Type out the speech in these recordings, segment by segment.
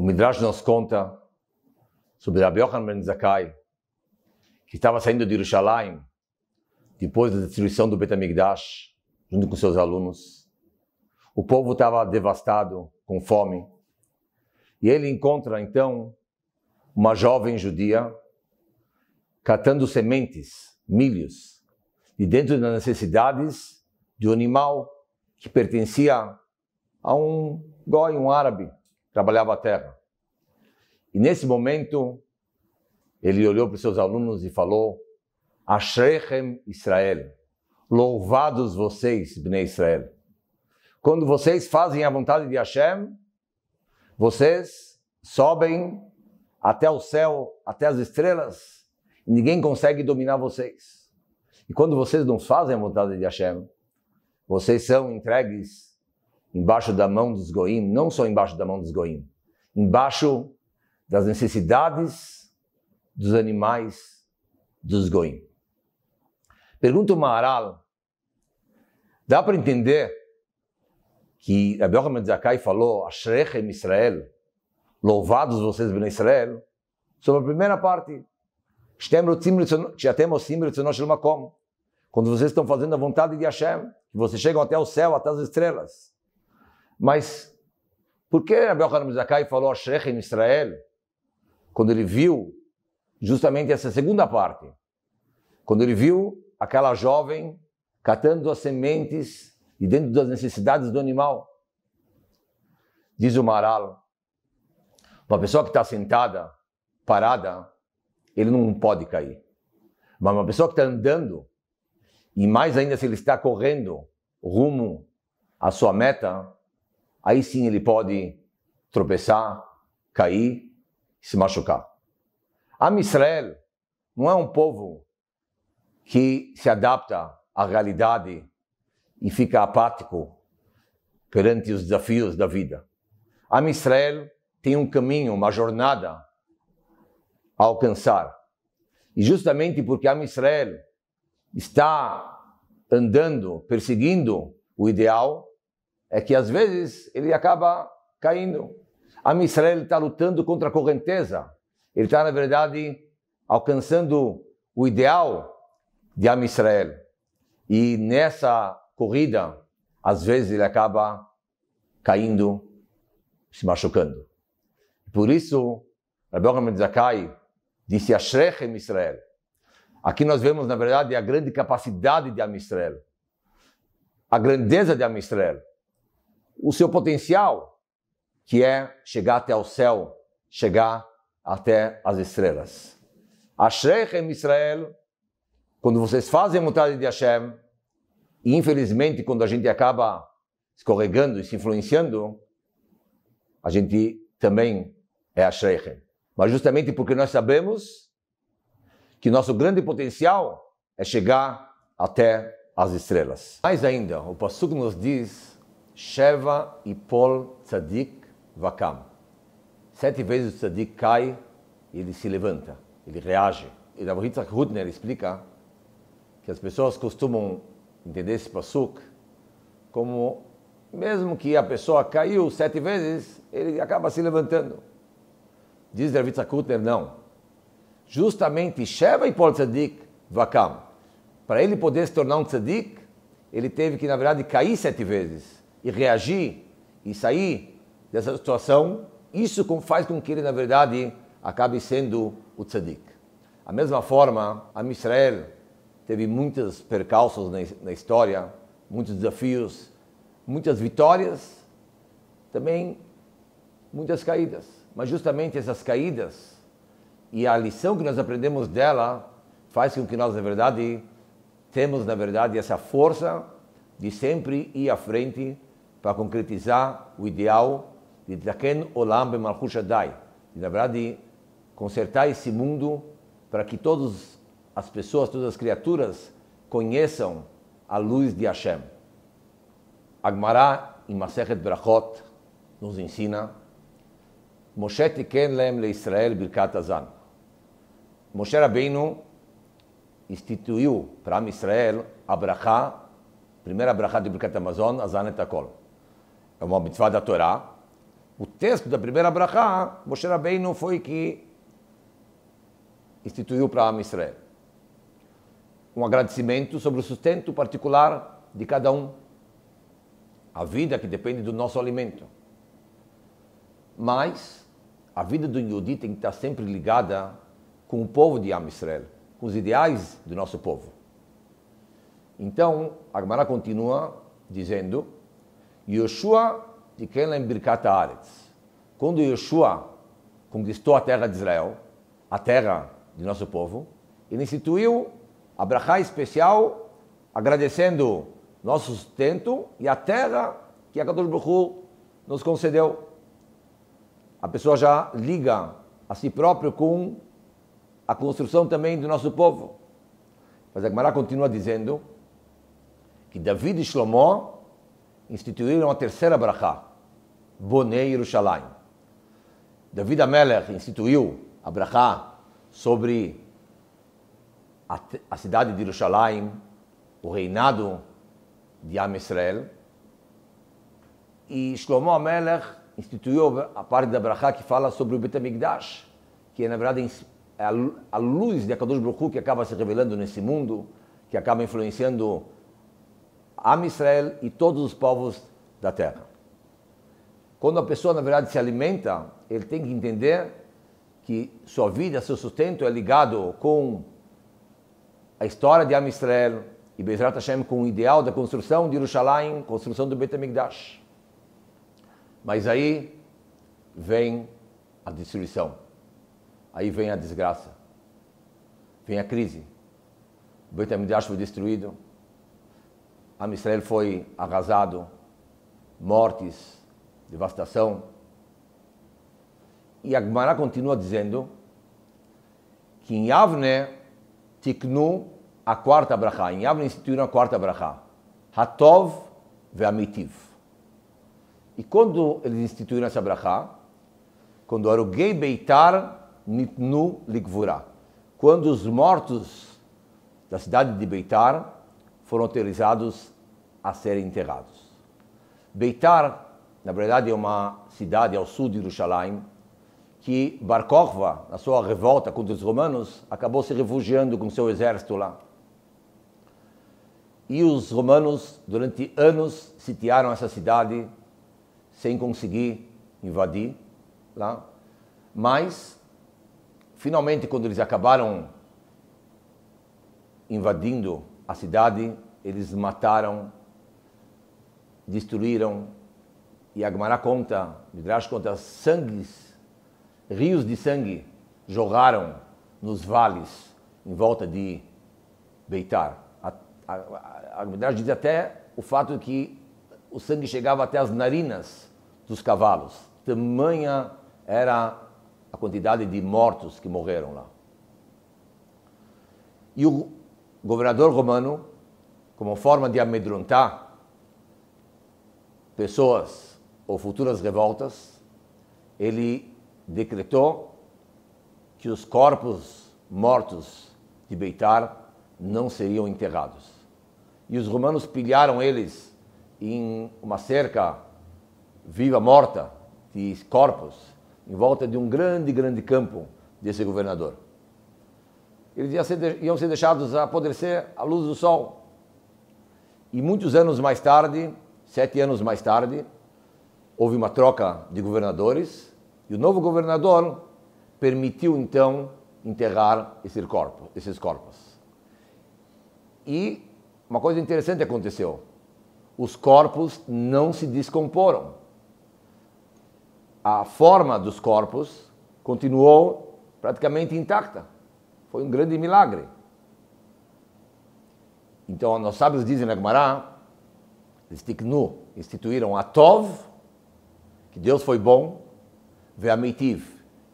O Midrash nos conta sobre Rabbi Yochanan ben Zakkai, que estava saindo de Jerusalém depois da destruição do Betamigdash, junto com seus alunos. O povo estava devastado, com fome. E ele encontra, então, uma jovem judia catando sementes, milhos, e dentro das necessidades de um animal que pertencia a um goi, um árabe trabalhava a terra. E nesse momento, ele olhou para os seus alunos e falou: Ashrechem Israel, louvados vocês, Bnei Israel. Quando vocês fazem a vontade de Hashem, vocês sobem até o céu, até as estrelas, e ninguém consegue dominar vocês. E quando vocês não fazem a vontade de Hashem, vocês são entregues embaixo da mão dos goim, não só embaixo da mão dos goim, embaixo das necessidades dos animais dos goim. Pergunta o Maharal, dá para entender que Rabbi Yochanan Zakai falou, Ashrechem Israel, louvados vocês, Ben Israel, sobre a primeira parte, quando vocês estão fazendo a vontade de Hashem, que vocês chegam até o céu, até as estrelas. Mas por que Rabbi Yochanan Zakai falou Sheikh em Israel, quando ele viu justamente essa segunda parte? Quando ele viu aquela jovem catando as sementes e dentro das necessidades do animal. Diz o Maral, uma pessoa que está sentada, parada, ele não pode cair. Mas uma pessoa que está andando, e mais ainda se ele está correndo rumo à sua meta, aí sim ele pode tropeçar, cair, se machucar. A Israel não é um povo que se adapta à realidade e fica apático perante os desafios da vida. A Israel tem um caminho, uma jornada a alcançar. E justamente porque a Israel está andando, perseguindo o ideal, é que às vezes ele acaba caindo. A Israel está lutando contra a correnteza. Ele está, na verdade, alcançando o ideal de Am Israel. E nessa corrida, às vezes ele acaba caindo, se machucando. Por isso, Rabbi Yochanan Zakai disse Ashrechem Israel. Aqui nós vemos, na verdade, a grande capacidade de Am Israel. A grandeza de Am Israel o seu potencial, que é chegar até o céu, chegar até as estrelas. Ashrechem Israel, quando vocês fazem a vontade de Hashem, e infelizmente quando a gente acaba escorregando e se influenciando, a gente também é Ashrechem. Mas justamente porque nós sabemos que nosso grande potencial é chegar até as estrelas. Mais ainda, o Passuco nos diz Sheva e Pol Tzadik Vakam. Sete vezes o Tzadik cai e ele se levanta, ele reage. E Davi Hitzhak Hutner explica que as pessoas costumam entender esse pasuk como mesmo que a pessoa caiu sete vezes, ele acaba se levantando. Diz Davi Yitzhak Hutner, não. Justamente Sheva e Pol Tzadik Vakam. Para ele poder se tornar um tzadik, ele teve que, na verdade, cair sete vezes e reagir e sair dessa situação, isso faz com que ele, na verdade, acabe sendo o tzadik. Da mesma forma, a Israel teve muitos percalços na história, muitos desafios, muitas vitórias, também muitas caídas. Mas justamente essas caídas e a lição que nós aprendemos dela faz com que nós, na verdade, temos, na verdade, essa força de sempre ir à frente para concretizar o ideal de Taken Olam Malchut Shaddai, de, na verdade, consertar esse mundo para que todas as pessoas, todas as criaturas conheçam a luz de Hashem. Agmará, em Masechet Brachot, nos ensina Moshe Tiken Lem Israel Birkat Azan. Moshe Rabbeinu instituiu para Israel a Brachá, primeira Brachá de Birkat Amazon, Azan et Akol é uma mitzvah da Torá. O texto da primeira brachá, Moshe não foi que instituiu para Am Israel. Um agradecimento sobre o sustento particular de cada um. A vida que depende do nosso alimento. Mas a vida do Yudi tem que estar sempre ligada com o povo de Am Israel, com os ideais do nosso povo. Então, Agmará continua dizendo Yoshua de Kenlem Birkat Aretz. Quando Yoshua conquistou a terra de Israel, a terra de nosso povo, ele instituiu a especial, agradecendo nosso sustento e a terra que a Kadosh Baruch nos concedeu. A pessoa já liga a si próprio com a construção também do nosso povo. Mas a Gemara continua dizendo que David e Shlomo instituíram a terceira brachá, Bonei Yerushalayim. David Amelech instituiu a brachá sobre a, a cidade de Yerushalayim, o reinado de Am Israel, e Shlomo Amelech instituiu a parte da brachá que fala sobre o Betamigdash, que é, na verdade, é a luz de Akadosh Baruch Hu que acaba se revelando nesse mundo, que acaba influenciando Am Israel e todos os povos da terra. Quando a pessoa, na verdade, se alimenta, ele tem que entender que sua vida, seu sustento é ligado com a história de Am Israel e Bezrat Hashem com o ideal da construção de Jerusalém, construção do Beit HaMikdash. Mas aí vem a destruição. Aí vem a desgraça. Vem a crise. O Beit HaMikdash foi destruído Amistrael foi arrasado, mortes, devastação. E Agmará continua dizendo que em Yavne tiknu a quarta brachá. Em Yavne instituíram a quarta brachá. Hatov ve'amitiv. E quando eles instituíram essa brachá? Quando era o gay beitar nitnu ligvura, Quando os mortos da cidade de Beitar foram autorizados a serem enterrados. Beitar, na verdade, é uma cidade ao sul de Jerusalém que Bar Kokhba, na sua revolta contra os romanos, acabou se refugiando com seu exército lá. E os romanos, durante anos, sitiaram essa cidade sem conseguir invadir lá. Mas, finalmente, quando eles acabaram invadindo a cidade, eles mataram, destruíram, e Agmará conta, Midrash conta, sangues, rios de sangue jorraram nos vales em volta de Beitar. A, a Midrash diz até o fato de que o sangue chegava até as narinas dos cavalos. Tamanha era a quantidade de mortos que morreram lá. E o, governador romano, como forma de amedrontar pessoas ou futuras revoltas, ele decretou que os corpos mortos de Beitar não seriam enterrados. E os romanos pilharam eles em uma cerca viva morta de corpos em volta de um grande, grande campo desse governador eles iam ser, iam ser deixados apodrecer à luz do sol. E muitos anos mais tarde, sete anos mais tarde, houve uma troca de governadores e o novo governador permitiu então enterrar esse corpo, esses corpos. E uma coisa interessante aconteceu: os corpos não se descomporam. A forma dos corpos continuou praticamente intacta. Foi um grande milagre. Então, nós sábios dizem na Gemara, eles tiknu, instituíram a Tov, que Deus foi bom, ve'amitiv,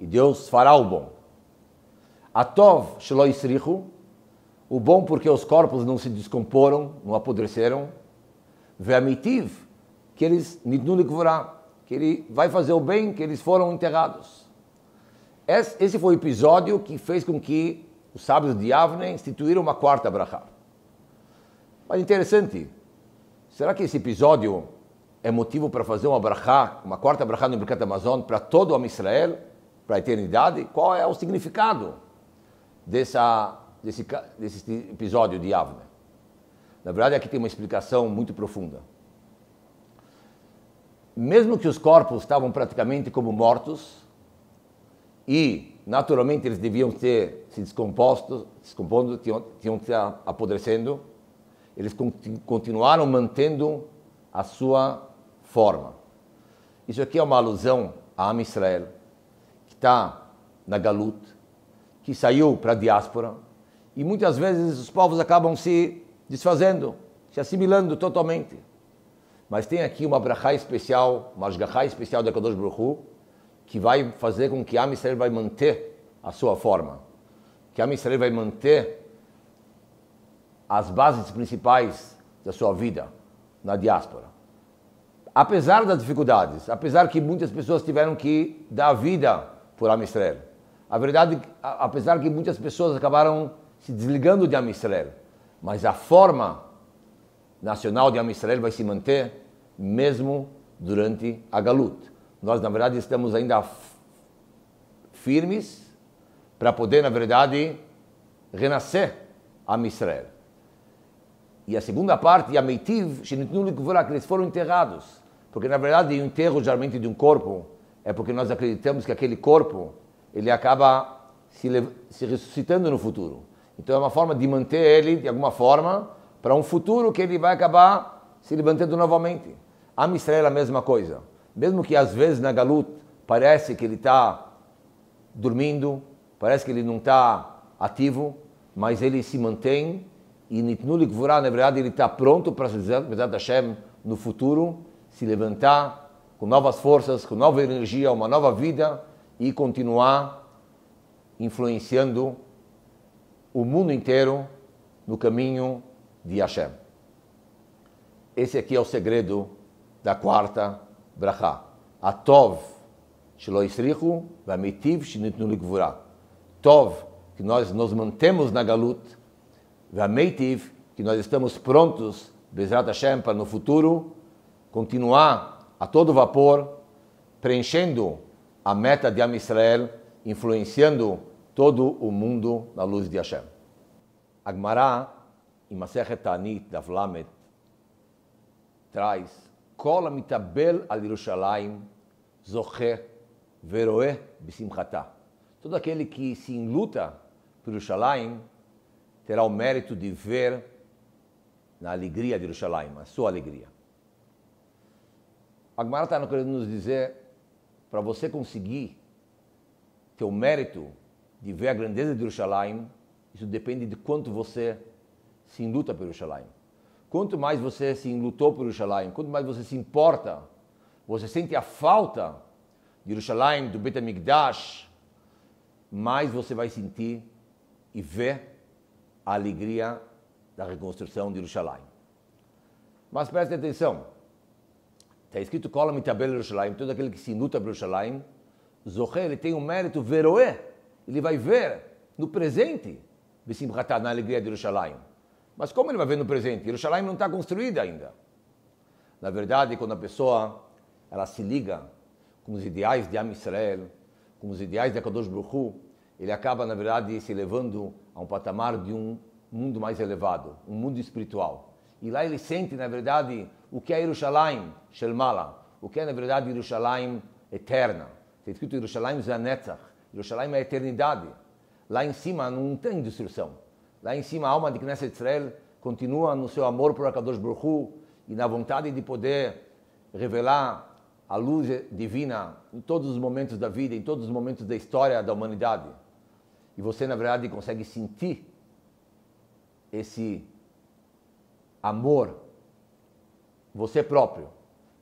e Deus fará o bom. A Tov, shelo o bom porque os corpos não se descomporam, não apodreceram. Ve'amitiv, que eles nidnu que ele vai fazer o bem que eles foram enterrados. Esse foi o episódio que fez com que os sábios de Avne instituíram uma quarta brachá. Mas interessante, será que esse episódio é motivo para fazer uma brachá, uma quarta brachá no Birkat Amazon para todo o homem Israel, para a eternidade? Qual é o significado dessa, desse, desse episódio de Avne? Na verdade, aqui tem uma explicação muito profunda. Mesmo que os corpos estavam praticamente como mortos, e, naturalmente, eles deviam ter se descomposto, descompondo, tinham, tinham se apodrecendo. Eles continuaram mantendo a sua forma. Isso aqui é uma alusão a Am Israel, que está na Galut, que saiu para a diáspora, e muitas vezes os povos acabam se desfazendo, se assimilando totalmente. Mas tem aqui uma brachá especial, uma asgachá especial da Kadosh Baruch que vai fazer com que a Israel vai manter a sua forma, que a Israel vai manter as bases principais da sua vida na diáspora. Apesar das dificuldades, apesar que muitas pessoas tiveram que dar vida por Am Israel, a verdade, apesar que muitas pessoas acabaram se desligando de Am Israel, mas a forma nacional de Am Israel vai se manter mesmo durante a Galut. Nós, na verdade, estamos ainda firmes para poder, na verdade, renascer a Israel. E a segunda parte, a Meitiv, eles foram enterrados. Porque, na verdade, o enterro geralmente de um corpo é porque nós acreditamos que aquele corpo ele acaba se, se ressuscitando no futuro. Então, é uma forma de manter ele, de alguma forma, para um futuro que ele vai acabar se levantando novamente. A Israel é a mesma coisa. Mesmo que às vezes na né, Galut parece que ele está dormindo, parece que ele não está ativo, mas ele se mantém e Nitnulik Vurá, na verdade, ele está pronto para se da Hashem no futuro, se levantar com novas forças, com nova energia, uma nova vida e continuar influenciando o mundo inteiro no caminho de Hashem. Esse aqui é o segredo da quarta a Tov שלא הצליחו והמיטיב שניתנו לגבורה. que nós nos mantemos na galut, והמיטיב, que nós estamos prontos, Bezrat Hashem, para no futuro continuar a todo vapor, preenchendo a meta de Am Israel, influenciando todo o mundo na luz de Hashem. Agmará, em Masechet Tanit, da Vlamet, traz כל המתאבל על ירושלים זוכה ורואה בשמחתה. Todo aquele que se luta por Jerusalém terá o mérito de ver na alegria de Jerusalém, a sua alegria. Agmará está querendo nos dizer, para você conseguir ter o mérito de ver a grandeza de Jerusalém, isso depende de quanto você se luta por Jerusalém quanto mais você assim, lutou por Jerusalém, quanto mais você se importa, você sente a falta de Jerusalém, do Bet HaMikdash, mais você vai sentir e ver a alegria da reconstrução de Jerusalém. Mas preste atenção, está escrito Kolam Itabel Jerusalém, todo aquele que se luta por Jerusalém, Zohar, ele tem um mérito veroé, ele vai ver no presente, na alegria de Jerusalém. Mas como ele vai ver no presente? Jerusalém não está construída ainda. Na verdade, quando a pessoa ela se liga com os ideais de Am Israel, com os ideais de Akadosh Baruch ele acaba, na verdade, se levando a um patamar de um mundo mais elevado, um mundo espiritual. E lá ele sente, na verdade, o que é Jerusalém, Shelmala, o que é, na verdade, Jerusalém eterna. Está escrito Jerusalém Zanetzach, Jerusalém é a eternidade. Lá em cima não tem destruição Lá em cima a alma de Knesset Israel continua no seu amor por Akadosh Baruch e na vontade de poder revelar a luz divina em todos os momentos da vida, em todos os momentos da história da humanidade. E você, na verdade, consegue sentir esse amor, você próprio.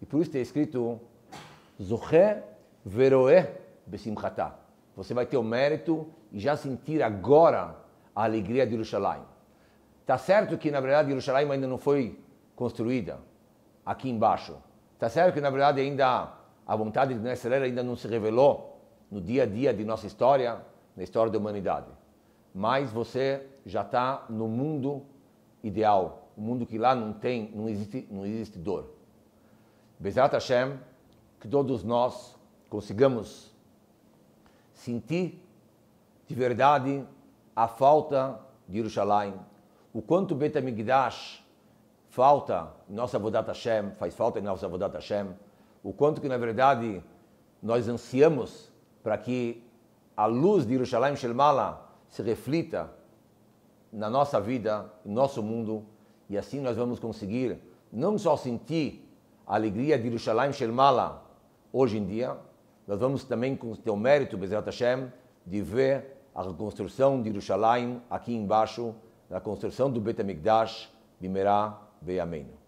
E por isso tem escrito Zohé Veroé Besimchatá. Você vai ter o mérito e já sentir agora a alegria de Jerusalém. Tá certo que na verdade Jerusalém ainda não foi construída aqui embaixo. Tá certo que na verdade ainda a vontade de Nesserera ainda não se revelou no dia a dia de nossa história, na história da humanidade. Mas você já está no mundo ideal, o um mundo que lá não tem, não existe, não existe dor. Bezat Hashem, que todos nós consigamos sentir de verdade a falta de Jerusalém, o quanto Bet Amigdash falta em nossa Vodat Hashem, faz falta em nossa Vodat Hashem, o quanto que, na verdade, nós ansiamos para que a luz de Jerusalém Shelmala se reflita na nossa vida, no nosso mundo, e assim nós vamos conseguir não só sentir a alegria de Jerusalém Shelmala hoje em dia, nós vamos também ter o mérito, Bezerra Hashem, de ver a reconstrução de Jerusalém, aqui embaixo, na construção do Bet HaMikdash, Bimerá, Beameno.